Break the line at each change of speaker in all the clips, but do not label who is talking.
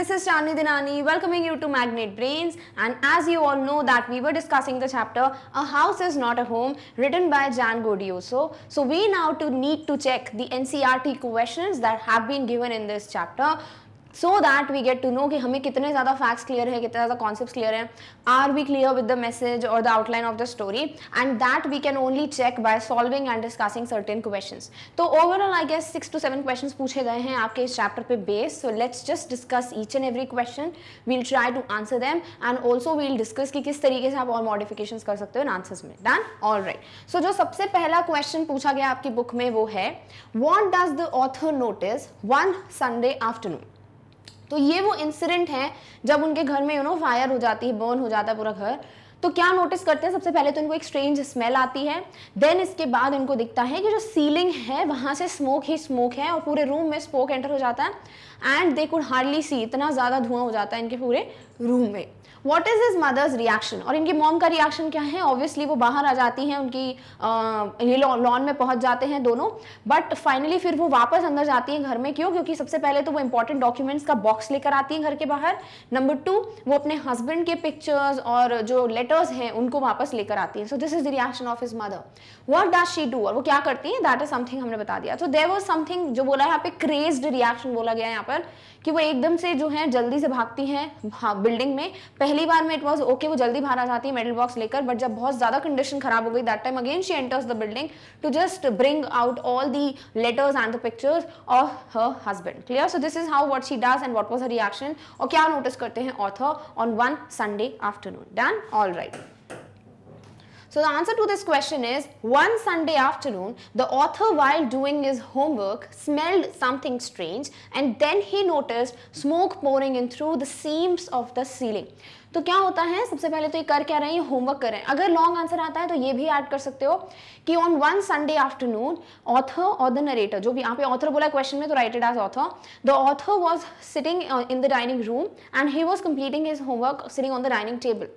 this is Chandni Dinani welcoming you to Magnet Brains and as you all know that we were discussing the chapter A House is Not a Home written by Jan Godioso. So we now to need to check the NCRT questions that have been given in this chapter. So that we get to know कि हमें कितने ज़्यादा facts clear है कितने ज़्यादा concept clear है are we clear with the message और the outline of the story and that we can only check by solving and discussing certain question तो overall I guess six to seven question पूछे गए हैं आपके इस chapter पे base so let's just discuss each and every question we'll try to answer them and also we'll discuss की किस तरीके से आप और मॉडिफिकेशन कर सकते हो इन आंसर्स में डन ऑल राइट सो जो सबसे पहला क्वेश्चन पूछा गया आपकी बुक में वो है what does the author notice one Sunday afternoon तो ये वो इंसिडेंट है जब उनके घर में यू नो फायर हो जाती है बर्न हो जाता है पूरा घर तो क्या नोटिस करते हैं सबसे पहले तो इनको एक स्ट्रेंज स्मेल आती है देन इसके बाद इनको दिखता है कि जो सीलिंग है वहाँ से स्मोक ही स्मोक है और पूरे रूम में स्मोक एंटर हो जाता है and they could hardly see इतना ज़्यादा धुआं हो जाता है इनके पूरे रूम में what is his mother's reaction और इनकी मॉम का रिएक्शन क्या है ऑब्वियसली वो बाहर आ जाती हैं उनकी ये लॉन में पहुंच जाते हैं दोनों बट फाइनली फिर वो वापस अंदर जाती हैं घर में क्यों क्योंकि सबसे पहले तो वो इंपॉर्टेंट डॉक्यूमेंट्स का बॉक्स लेकर आती हैं घर के बाहर नंबर टू वो अपने हस्बैंड के पिक्चर्स और जो लेटर्स हैं उनको वापस लेकर आती हैं so this is the reaction of his mother what does she do और वो क्या करती हैं दैट इज समथिंग हमने बता दिया तो देर वॉज समथिंग जो बोला है यहाँ पे क्रेज्ड रिएक्शन बोला गया है यहाँ पर कि वो एकदम से जो है जल्दी से भागती हैं बिल्डिंग हाँ, में पहली बार में इट वॉज ओके वो जल्दी बाहर आ जाती है मेडल बॉक्स लेकर बट जब बहुत ज्यादा कंडीशन खराब हो गई that time again she enters the building to just bring out all the letters and the pictures of her husband clear so this is how what she does and what was her reaction और क्या notice करते हैं author on one Sunday afternoon done all right So the answer to this question is one Sunday afternoon, the author while doing his homework smelled something strange and then he noticed smoke pouring in through the seams of the ceiling. तो क्या होता है सबसे पहले तो ये कर क्या रहे हैं होमवर्क हैं अगर लॉन्ग आंसर आता है तो ये भी ऐड कर सकते हो कि on one Sunday afternoon author और द नरेटर जो भी यहाँ पे ऑथर बोला क्वेश्चन में तो written as author the author was sitting in the dining room and he was completing his homework sitting on the dining table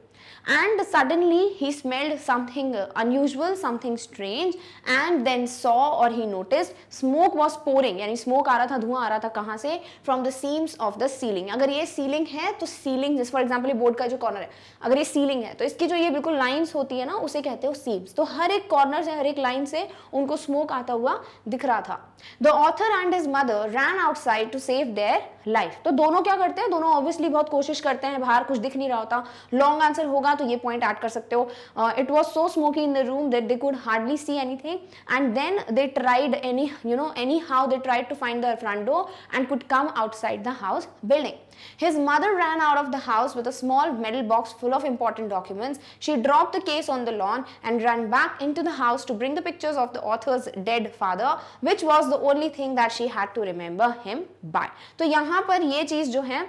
and suddenly he smelled something unusual, something strange and then saw or he noticed smoke was pouring yani smoke aa raha tha dhuan aa raha tha kahan se from the seams of the ceiling agar ye ceiling hai to ceiling जैसे for example ye board ka jo corner hai agar ye ceiling hai to iski jo ye bilkul lines hoti hai na use kehte ho seams to har ek corner से har ek line se unko smoke aata hua dikh raha tha The author and his mother ran outside to save their life तो दोनों क्या करते हैं दोनों obviously बहुत कोशिश करते हैं बाहर कुछ दिख नहीं रहा होता लॉन्ग आंसर होगा तो ये पॉइंट ऐड कर सकते हो it was so smoky in the room that they could hardly see anything and then they tried any you know anyhow they tried to find the front door and could come outside the house building his mother ran out of the house with a small metal box full of important documents she drop the case on the lawn and run back into the house to bring the pictures of the author's dead father which was the only thing that she had to remember him by तो यहाँ यहाँ पर ये चीज़ जो है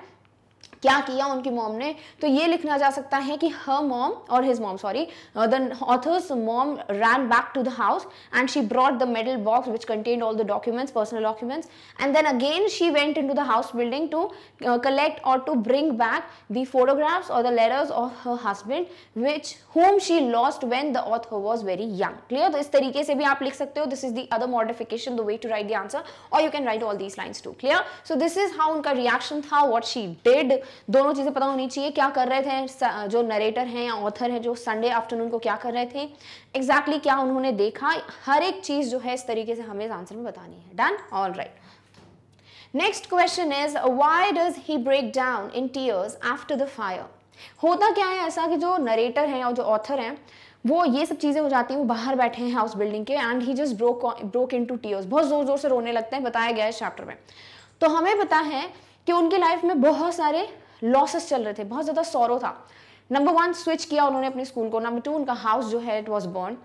क्या किया उनकी मॉम ने तो ये लिखना जा सकता है कि हर मॉम और his mom sorry the author's mom ran back to the house and she brought the metal box which contain all the documents personal documents and then again she went into the house building to collect और to bring back the photographs और the letters of her husband which whom she lost when the author was very young clear तो इस तरीके से भी आप लिख सकते हो this is the other modification the way to write the answer और you can write all these lines to clear so this is how उनका रिएक्शन था वॉट शी डिड दोनों चीज़ें पता होनी चाहिए क्या कर रहे थे जो नरेटर हैं या ऑथर हैं जो संडे आफ्टरनून को क्या कर रहे थे एग्जैक्टली exactly क्या उन्होंने देखा हर एक चीज़ जो है इस तरीके से हमें इस आंसर में बतानी है done all right next question is why does he break down in tears after the fire होता क्या है ऐसा कि जो नरेटर हैं और जो ऑथर हैं वो ये सब चीज़ें हो जाती हैं वो बाहर बैठे हैं हाउस बिल्डिंग के and he just broke broke into tears बहुत ज़ोर ज़ोर से रोने लगते हैं बताया गया है इस चैप्टर में तो हमें पता है कि उनकी लाइफ में बहुत सारे लॉसेस चल रहे थे बहुत ज़्यादा सौरो था नंबर वन स्विच किया उन्होंने अपने स्कूल को नंबर टू उनका हाउस जो है it was burn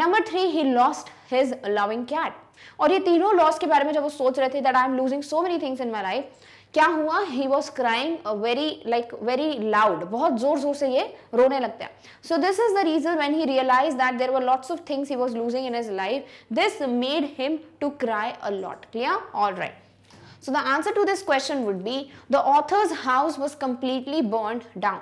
number three he lost his loving cat और ये तीनों लॉस के बारे में जब वो सोच रहे थे that I am losing so many things in my life क्या हुआ he was crying very like very loud बहुत जोर जोर से ये रोने लगता है so this is the reason when he realise that there were lots of things he was losing in his life this made him to cry a lot clear all right So the answer to this question would be the author's house was completely burned down.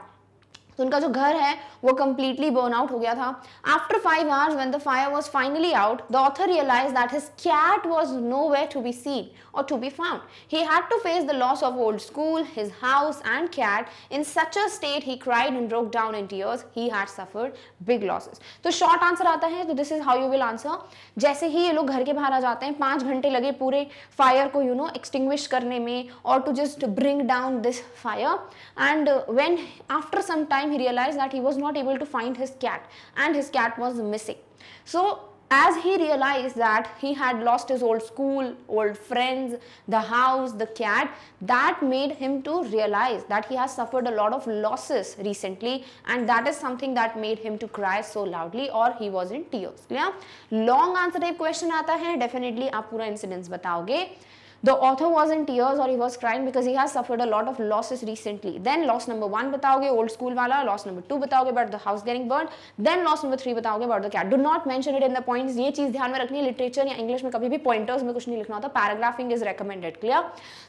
So unka jo ghar hai, wo completely burned out ho gaya tha. After five hours, when the fire was finally out, the author realized that his cat was nowhere to be seen or to be found. He had to face the loss of old school, his house and cat. In such a state, he cried and broke down in tears. He had suffered big losses. So, short answer comes here. So, this is how you will answer. Jaise hi ye log ghar ke bahar aa jaate hain, 5 ghante lage pure fire ko you know extinguish karne mein or to just bring down this fire. And when after some time he realized that he was not able to find his cat and his cat was missing. So, as he realized that he had lost his old school, old friends, the house, the cat, that made him to realize that he has suffered a lot of losses recently and that is something that made him to cry so loudly or he was in tears. Yeah. Long answer type question आता है definitely आप पूरा incidents बताओगे. The author was in tears or he was crying because he has suffered a lot of losses recently. Then loss number one बताओगे old school वाला, loss number two बताओगे about the house getting burned, then loss number three बताओगे about the cat. Do not mention it in the points. ये चीज ध्यान में रखनी है literature या English में कभी भी pointers में कुछ नहीं लिखना होता Paragraphing is recommended. Clear?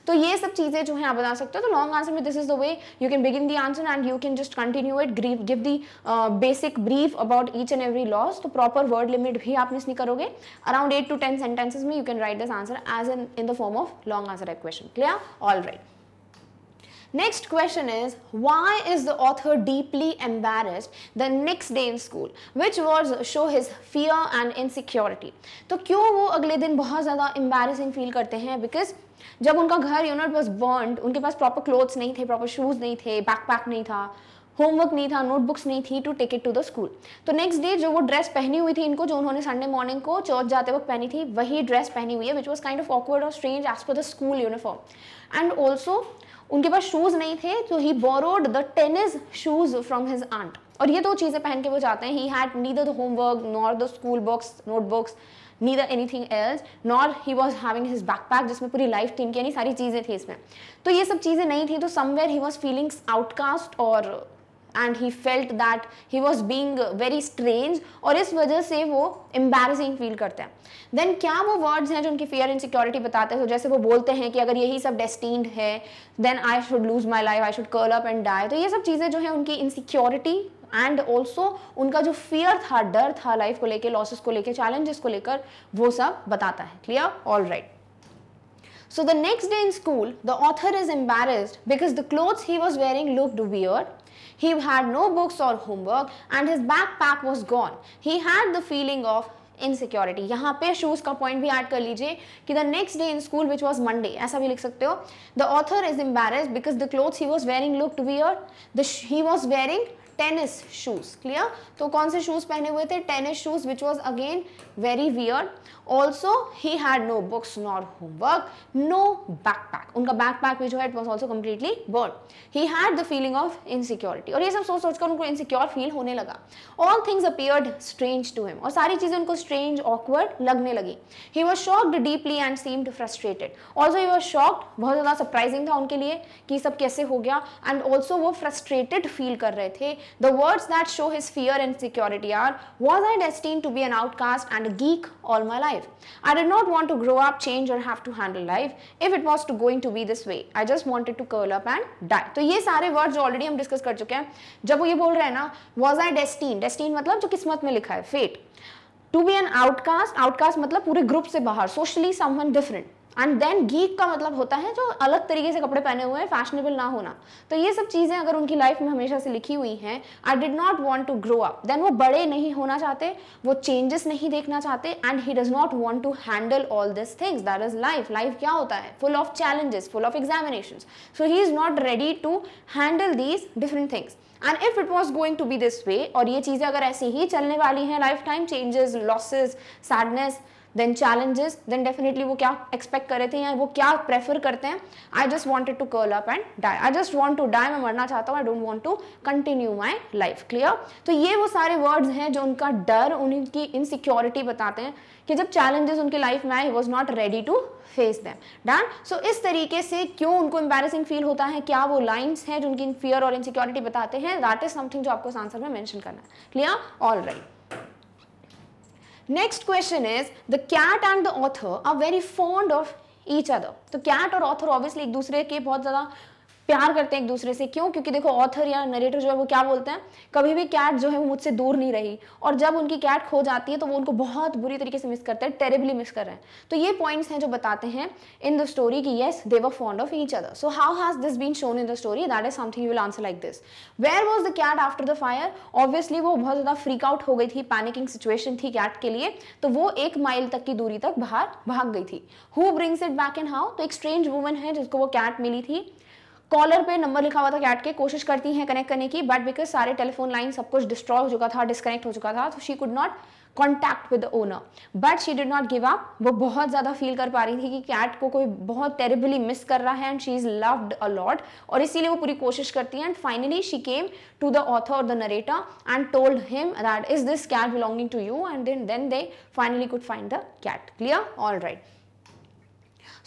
तो ये सब चीजें जो हैं आप बता सकते हो तो long answer में this is the way you can begin the answer and you can just continue it. Give give the uh, basic brief about each and every loss. तो proper word limit भी आप miss नहीं करोगे Around eight to ten sentences में you can write this answer as in in the form of of long answer equation. Clear? All right. Next question is why is the author deeply embarrassed the next day in school which words show his fear and insecurity to kyu wo agle din bahut zyada embarrassing feel karte hain because जब उनका घर unit was burn उनके पास proper clothes नहीं थे proper shoes नहीं थे backpack नहीं था होमवर्क नहीं था नोटबुक्स नहीं थी to take it to the school तो नेक्स्ट डे जो वो ड्रेस पहनी हुई थी इनको जो उन्होंने संडे मॉर्निंग को चर्च जाते वक्त पहनी थी वही ड्रेस पहनी हुई है which was kind of awkward और स्ट्रेंज एज पर the school uniform and also उनके पास शूज़ नहीं थे तो he borrowed the tennis shoes from his aunt और ये दो चीज़ें पहन के वो जाते हैं he had neither the homework nor the school books notebooks neither anything else nor he was having his backpack जिसमें पूरी लाइफ थी इनकी यानी सारी चीज़ें थी इसमें तो ये सब चीज़ें नहीं थी तो somewhere he was feelings outcast और and he felt that he was being very strange और इस वजह से वो एम्बेरसिंग फील करते हैं देन क्या वो वर्ड्स हैं जो उनकी फियर एंड सिक्योरिटी बताते हैं जैसे वो बोलते हैं कि अगर यही सब डेस्टिन्ड है then I should lose my life I should curl up and die तो ये सब चीज़ें जो है उनकी इनसिक्योरिटी एंड ऑल्सो उनका जो फियर था डर था लाइफ को लेकर लॉसेस को लेकर चैलेंजेस को लेकर वो सब बताता है clear all right So the next day in school, the author is embarrassed because the clothes he was wearing looked weird He had no books or homework and his backpack was gone. He had the feeling of insecurity यहाँ पे shoes का point भी add कर लीजिए कि the next day in school which was Monday ऐसा भी लिख सकते हो the author is embarrass because the cloth he was wearing look too bare the he was wearing tennis shoes clear तो कौन से शूज़ पहने हुए थे tennis shoes which was again very weird also he had no books not homework no backpack उनका backpack भी जो है it was also completely burn he had the feeling of insecurity और ये सब सोच सोचकर उनको इनसिक्योर फील होने लगा all things appeared strange to him और सारी चीज़ें उनको स्ट्रेंज ऑकवर्ड लगने लगी he was shocked deeply and seemed frustrated also he was shocked बहुत ज़्यादा सरप्राइजिंग था उनके लिए कि सब कैसे हो गया एंड ऑल्सो वो फ्रस्ट्रेटेड फील कर रहे थे the words that show his fear and security are was I destine to be an outcast and geek all my life life. I did not want to grow up, change or have to handle life if it was to going to be this way. I just wanted to curl up and die. तो ये सारे word जो already हम discuss कर चुके हैं जब वो ये बोल रहे हैं ना वॉज आई डेस्टीन डेस्टीन मतलब जो किस्मत में लिखा है fate to be an outcast outcast मतलब पूरे ग्रुप से बाहर socially someone different and then geek का मतलब होता है जो अलग तरीके से कपड़े पहने हुए हैं फैशनेबल ना होना तो ये सब चीज़ें अगर उनकी लाइफ में हमेशा से लिखी हुई हैं I did not want to grow up then वो बड़े नहीं होना चाहते वो चेंजेस नहीं देखना चाहते and he does not want to handle all this things that is life life क्या होता है full of challenges full of examination so he is not ready to handle these different things and if it was going to be this way और ये चीज़ें अगर ऐसी ही चलने वाली हैं life time changes losses sadness then challenges then definitely वो क्या एक्सपेक्ट कर रहे थे या वो क्या प्रेफर करते हैं I just wanted to curl up and die I just want to die मैं मरना चाहता हूँ I don't want to continue my life clear तो ये वो सारे वर्ड्स हैं जो उनका डर उनकी इनसिक्योरिटी बताते हैं कि जब चैलेंजेस उनके लाइफ में आए was not ready to face them done so इस तरीके से क्यों उनको एम्बेसिंग फील होता है क्या वो लाइन्स हैं जो उनकी फियर और इनसिक्योरिटी बताते हैं दैट इज समथिंग जो आपको इस आंसर में मैंशन करना है clear all right Next question is the cat and the author are very fond of each other. So, cat or author obviously एक दूसरे के बहुत ज़्यादा प्यार करते हैं एक दूसरे से क्यों क्योंकि देखो ऑथर या नरेटर जो है वो क्या बोलते हैं कभी भी कैट जो है वो मुझसे दूर नहीं रही और जब उनकी कैट खो जाती है तो वो उनको बहुत बुरी तरीके से मिस करते हैं टेरेबली मिस कर रहे हैं तो ये पॉइंट्स हैं जो बताते हैं इन द स्टोरी की yes they were fond of each other so how has this been shown in the story that is something you will answer like this where was the cat after the fire obviously वो बहुत ज़्यादा freak out हो गई थी panicking situation थी cat के लिए तो वो एक माइल तक की दूरी तक बाहर भाग गई थी who brings it back and how तो एक स्ट्रेंज वुमन है जिसको वो कैट मिली थी कॉलर पे नंबर लिखा हुआ था कैट के कोशिश करती हैं कनेक्ट करने की बट बिकॉज सारे टेलीफोन लाइन सब कुछ डिस्ट्रॉय हो चुका था डिस्कनेक्ट हो चुका था तो she could not contact with owner but she did not give up वो बहुत ज़्यादा फील कर पा रही थी कि कैट को कोई बहुत टेरिबली मिस कर रहा है and she is loved a lot और इसीलिए वो पूरी कोशिश करती है and finally she came to the author और the narrator and told him that is this cat belonging to you and then then they finally could find the cat clear all right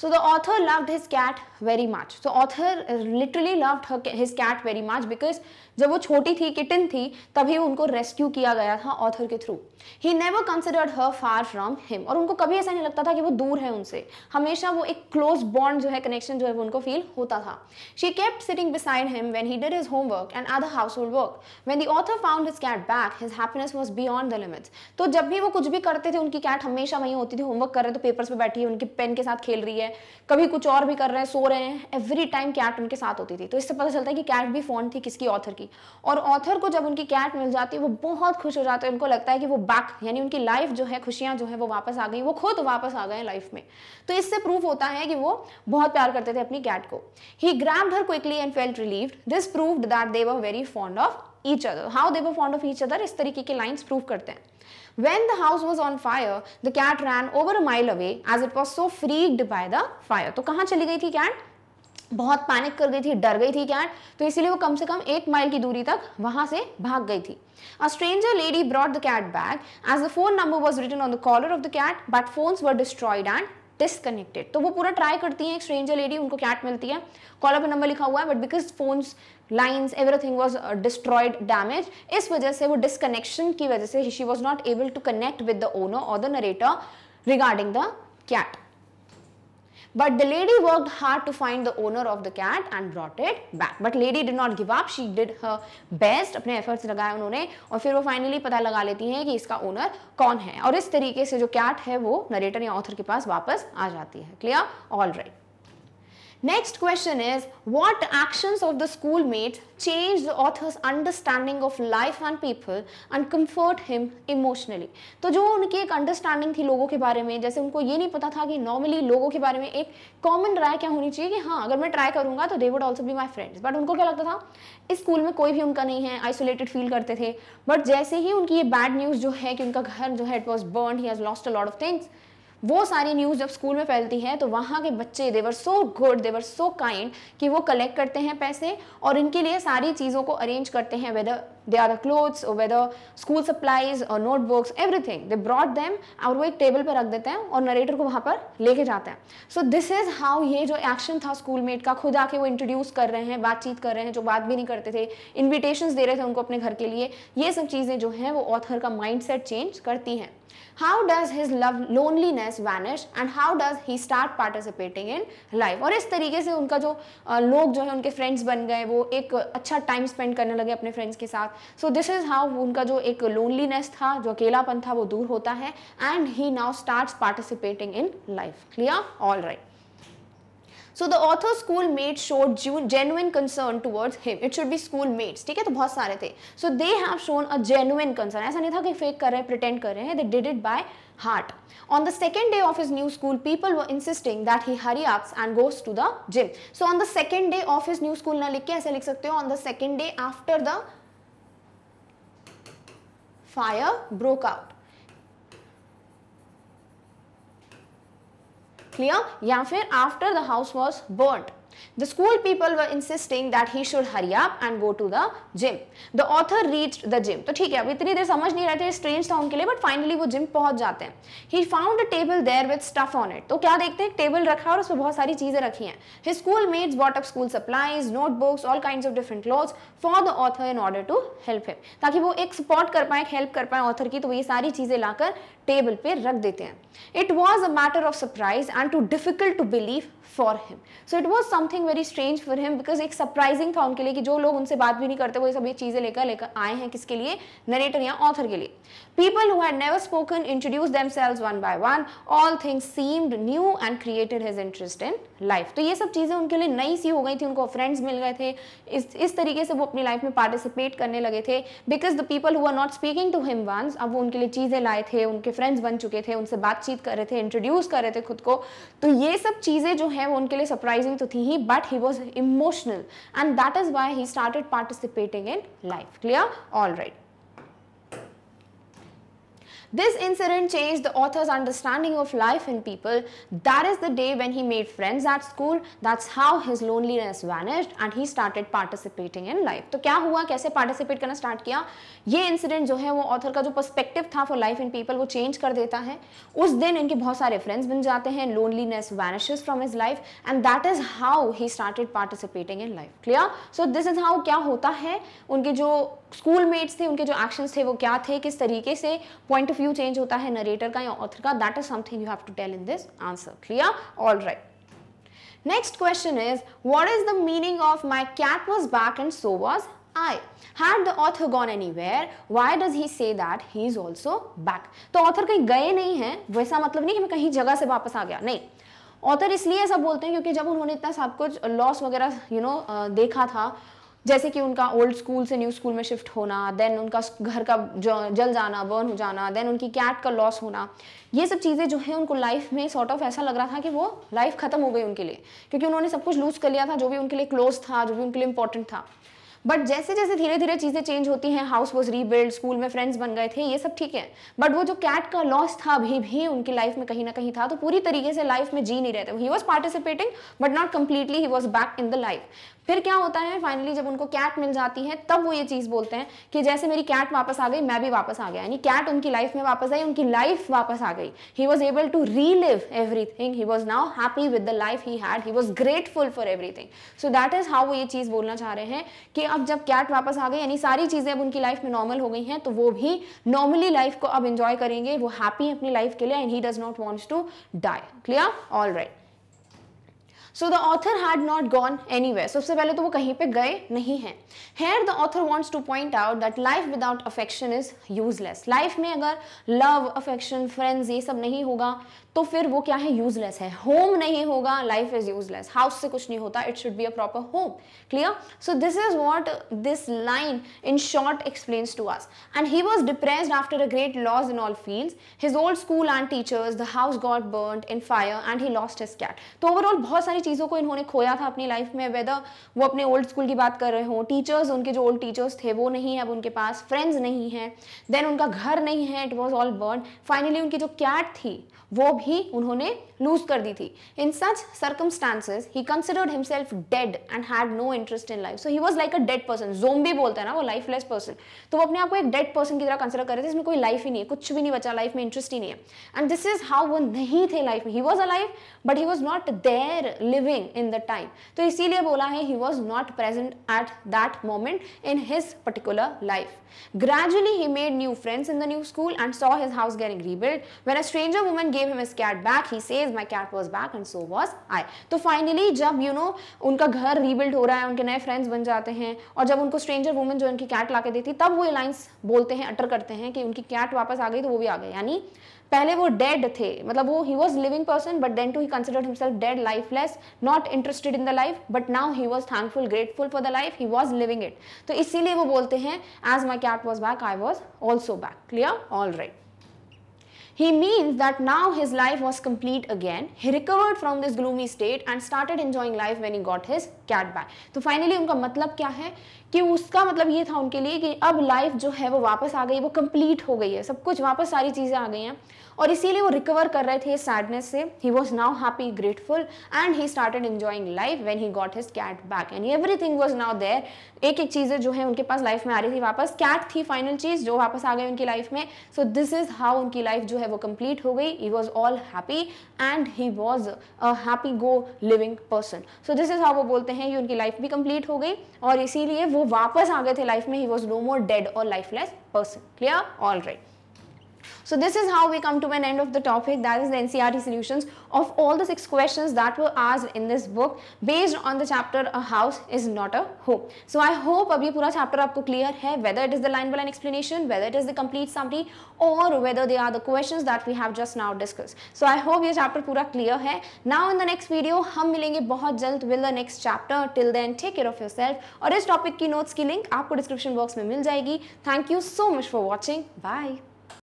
So the author loved his cat very much. So author literally loved her, his cat very much because जब वो छोटी थी kitten थी तभी उनको rescue किया गया था ऑथर के थ्रू ही never considered her far from him और उनको कभी ऐसा नहीं लगता था कि वो दूर है उनसे हमेशा वो एक क्लोज बॉन्ड जो है कनेक्शन जो है वो उनको फील होता था she kept sitting beside him when he did his homework and other household work when the author found his cat back his happiness was beyond the limits तो जब भी वो कुछ भी करते थे उनकी कैट हमेशा वहीं होती थी होमवर्क कर रहे तो पेपर्स पर बैठी है उनकी पेन के साथ खेल रही है कभी कुछ और भी कर रहे हैं सो रहे हैं एवरी टाइम कैट उनके साथ होती थी तो इससे पता चलता है कि कैट भी फोन थी किसकी ऑथर की और ऑथर को जब उनकी कैट मिल जाती है वो बहुत खुश हो जाते हैं उनको लगता है कि वो बैक यानी उनकी लाइफ जो है खुशियां जो है वो वापस आ गई वो खुद वापस आ गए लाइफ में तो इससे प्रूफ होता है कि वो बहुत प्यार करते थे अपनी कैट को he grab her quickly and felt relieved this proved that they were very fond of each other how they were fond of each other इस तरीके के लाइन्स प्रूव करते हैं When the house was on fire, the cat ran over a mile away as it was so freaked by the fire. तो कहाँ चली गई थी cat? बहुत पैनिक कर गई थी डर गई थी कैट तो इसीलिए वो कम से कम एक माइल की दूरी तक वहां से भाग गई थी A stranger lady brought the cat back as the phone number was written on the collar of the cat but phones were destroyed and disconnected तो वो पूरा ट्राई करती हैं एक स्ट्रेंजर लेडी उनको कैट मिलती है कॉलर पर नंबर लिखा हुआ है but because line lines everything was destroyed damage इस वजह से वो डिसकनेक्शन की वजह से she was not able to connect with the owner और the narrator regarding the cat But the lady worked hard to find the owner of the cat and brought it back. But lady did not give up. She did her best. apne efforts lagaye unhone aur fir wo finally pata laga leti हैं ki iska owner kon hai aur is tarike se jo cat hai wo narrator ya author ke paas wapas aa jati hai clear all right Next question is what actions of the schoolmates change the author's understanding of life and people and comfort him emotionally? तो जो उनकी एक understanding थी लोगों के बारे में जैसे उनको ये नहीं पता था कि नॉर्मली लोगों के बारे में एक कॉमन राय क्या होनी चाहिए कि हाँ अगर मैं ट्राई करूंगा तो they would also be my friends but उनको क्या लगता था इस स्कूल में कोई भी उनका नहीं है आइसोलेटेड फील करते थे बट जैसे ही उनकी ये बैड न्यूज़ जो है कि उनका घर जो है it was burn he has lost a lot of things वो सारी न्यूज़ जब स्कूल में फैलती है तो वहाँ के बच्चे देवर सो गुड देवर सो काइंड कि वो कलेक्ट करते हैं पैसे और इनके लिए सारी चीज़ों को अरेंज करते हैं whether They are the clothes or whether school supplies or notebooks, everything. They brought them और वो एक टेबल पर रख देते हैं और नरेटर को वहाँ पर लेके जाते हैं सो दिस इज़ हाउ ये जो एक्शन था स्कूल मेट का खुद आके वो इंट्रोड्यूस कर रहे हैं बातचीत कर रहे हैं जो बात भी नहीं करते थे इन्विटेशन दे रहे थे उनको अपने घर के लिए ये सब चीज़ें जो हैं वो ऑथर का माइंड चेंज करती हैं how does his love loneliness vanish and how does he start participating in life और इस तरीके से उनका जो लोग जो है उनके फ्रेंड्स बन गए वो एक अच्छा टाइम स्पेंड करने लगे अपने फ्रेंड्स के साथ सो दिस इज़ हाउ उनका जो एक लोनलीनेस था जो अकेलापन था वो दूर होता है and he now start participating in life clear all right so the author school mate showed genuine concern towards him it should be school mates ठीक है तो बहुत सारे थे so they have shown a genuine concern ऐसा नहीं था कि फेक कर रहे हैं प्रिटेंड कर रहे हैं they did it by heart On the second day of his new school, people were insisting that he hurry up and goes to the gym. So on the second day of his new school ना लिख के ऐसे लिख सकते हो on the second day after the fire broke out. Clear? या after the house was burnt. The school people were insisting that he should hurry up and go to the gym. The author reached the gym. तो ठीक है अब इतनी देर समझ नहीं रहे थे स्ट्रेंज था उनके लिए बट फाइनली वो जिम पहुंच जाते हैं he found a table there with stuff on it तो क्या देखते हैं टेबल रखा और उसमें बहुत सारी चीज़ें रखी हैं his school mates bought up school supplies notebooks all kind of different clothes for the author in order to help him ताकि वो एक सपोर्ट कर पाए हेल्प कर पाए ऑथर की तो ये सारी चीज़ें लाकर टेबल पे रख देते हैं it was a matter of surprise and too difficult to believe for him so it was some something very strange for him because एक सरप्राइजिंग था उनके लिए कि जो लोग उनसे बात भी नहीं करते वो सभी चीज़ें लेकर लेकर आए हैं किसके लिए नरेटर या ऑथर के लिए people who had never spoken introduce themselves one by one all things seemed new and created his interest in life तो ये सब चीज़ें उनके लिए नई सी हो गई थी उनको फ्रेंड्स मिल गए थे इस इस तरीके से वो अपनी लाइफ में पार्टिसिपेट करने लगे थे because the people who are not speaking to him once अब वो उनके लिए चीज़ें लाए थे उनके फ्रेंड्स बन चुके थे उनसे बातचीत कर रहे थे इंट्रोड्यूस कर रहे थे खुद को तो ये सब चीज़ें जो है वो उनके लिए सरप्राइजिंग तो थी ही but he was emotional and that is why he started participating in life clear all right This incident changed the author's understanding of life and people. That is the day when he made friends at school. That's how his loneliness vanished and he started participating in life. तो क्या हुआ कैसे participate करना start किया ये incident जो है वो author का जो perspective था for life and people वो change कर देता है उस दिन इनके बहुत सारे friends बन जाते हैं loneliness vanishes from his life and that is how he started participating in life. Clear? So this is how क्या होता है उनके जो स्कूलमेट्स थे उनके जो एक्शंस थे वो क्या थे किस तरीके से पॉइंट ऑफ व्यू चेंज होता है नरेटर का या ऑथर का that is something you have to tell in this answer clear all right Next question is, what is the meaning of my cat was back and so was I? Had the author gone anywhere, why does he say that he is also back? तो author कहीं गए नहीं है वैसा मतलब नहीं कि मैं कहीं जगह से वापस आ गया नहीं ऑथर इसलिए ऐसा बोलते हैं क्योंकि जब उन्होंने इतना सब कुछ लॉस वगैरह यू नो देखा था जैसे कि उनका ओल्ड स्कूल से न्यू स्कूल में शिफ्ट होना देन उनका घर का जल जाना बर्न हो जाना देन उनकी कैट का लॉस होना ये सब चीज़ें जो है उनको लाइफ में सॉर्ट ऑफ ऐसा लग रहा था कि वो लाइफ खत्म हो गई उनके लिए क्योंकि उन्होंने सब कुछ लूज़ कर लिया था जो भी उनके लिए क्लोज था जो भी उनके लिए इंपॉर्टेंट था बट जैसे जैसे धीरे धीरे चीज़ें चेंज होती हैं हाउस वॉज रीबिल्ड स्कूल में फ्रेंड्स बन गए थे ये सब ठीक है बट वो जो कैट का लॉस था अभी भी उनकी लाइफ में कहीं ना कहीं था तो पूरी तरीके से लाइफ में जी नहीं रहते he was participating but not completely he was back in the life फिर क्या होता है फाइनली जब उनको कैट मिल जाती है तब वो ये चीज़ बोलते हैं कि जैसे मेरी कैट वापस आ गई मैं भी वापस आ गया यानी कैट उनकी लाइफ में वापस आई उनकी लाइफ वापस आ गई he was able to relive everything he was now happy with the life he had he was grateful for everything so that is how वो ये चीज़ बोलना चाह रहे हैं कि अब जब कैट वापस आ गए यानी सारी चीज़ें अब उनकी लाइफ में नॉर्मल हो गई हैं तो वो भी नॉर्मली लाइफ को अब इंजॉय करेंगे वो हैप्पी अपनी लाइफ के लिए and he does not wants to die clear all right so the author had not gone any way सबसे पहले तो वो कहीं पे गए नहीं हैं here the author wants to point out that life without affection is useless life में अगर लव अफेक्शन फ्रेंड्स ये सब नहीं होगा तो फिर वो क्या है यूजलेस है होम नहीं होगा लाइफ इज यूजलेस हाउस से कुछ नहीं होता it should be a proper home clear so this is what this line in short explains to us and he was depressed after a great loss in all field his old school and teachers the house got burn in fire and he lost his cat तो overall बहुत सारी चीज़ों को इन्होंने खोया था अपनी life में वेदर वो अपने ओल्ड स्कूल की बात कर रहे हों टीचर्स उनके जो ओल्ड टीचर्स थे वो नहीं है अब उनके पास फ्रेंड्स नहीं हैं देन उनका घर नहीं है it was all burn finally उनकी जो कैट थी वो भी उन्होंने लूज कर दी थी in such circumstances he considered himself dead and had no interest in life so he was like a dead person जोम भी बोलते हैं ना वो लाइफलेस पर्सन तो वो अपने आप को एक डेड पर्सन की तरह कंसिडर कर रहे थे इसमें कोई लाइफ ही नहीं है कुछ भी नहीं बचा लाइफ में इंटरेस्ट ही नहीं है एंड दिस इज हाउ वो नहीं थे लाइफ में he was a life but he was not there living in the time तो इसीलिए बोला है he was not present at that moment in his particular life gradually he made new friends in the new school and saw his house getting rebuild when a stranger woman gave gave him his cat back he says my cat was back and so was I to finally jab you know unka ghar rebuild ho raha hai unke naye friends ban jate hain aur jab unko stranger woman jo unki cat laake deti tab wo lines bolte hain utter karte hain ki unki cat wapas aa gayi to wo bhi aa गए yani पहले वो dead थे मतलब वो he was living person but then too he considered himself dead lifeless not interested in the life but now he was thankful grateful for the life he was living it तो इसीलिए वो बोलते हैं as my cat was back I was also back clear all right He means that now his life was complete again. He recovered from this gloomy state and started enjoying life when he got his cat back. So finally उनका मतलब क्या है कि उसका मतलब ये था उनके लिए कि अब लाइफ जो है वो वापस आ गई वो कंप्लीट हो गई है सब कुछ वापस सारी चीज़ें आ गई हैं और इसीलिए वो रिकवर कर रहे थे सैडनेस से he was now happy grateful and he started enjoying life when he got his cat back and everything was now there एक एक चीज़ें जो है उनके पास लाइफ में आ रही थी वापस कैट थी फाइनल चीज़ जो वापस आ गई उनकी लाइफ में सो दिस इज़ हाउ उनकी लाइफ जो है वो कंप्लीट हो गई he was all happy and he was a happy go living person so this is how वो बोलते हैं कि उनकी लाइफ भी कंप्लीट हो गई और इसीलिए वो वापस आ गए थे लाइफ में he was no more dead और lifeless person clear all right So this is how we come to an end of the topic that is the NCRT solutions of all the six questions that were asked in this book based on the chapter a house is not a home. So I hope abhi pura chapter aapko clear hai whether it is the line by line explanation whether it is the complete summary or whether they are the questions that we have just now discussed. So I hope ये chapter pura clear hai Now in the next video hum milenge bahut jald with the next chapter till then take care of yourself aur is topic ki notes ki link aapko description box mein mil jayegi thank you so much for watching bye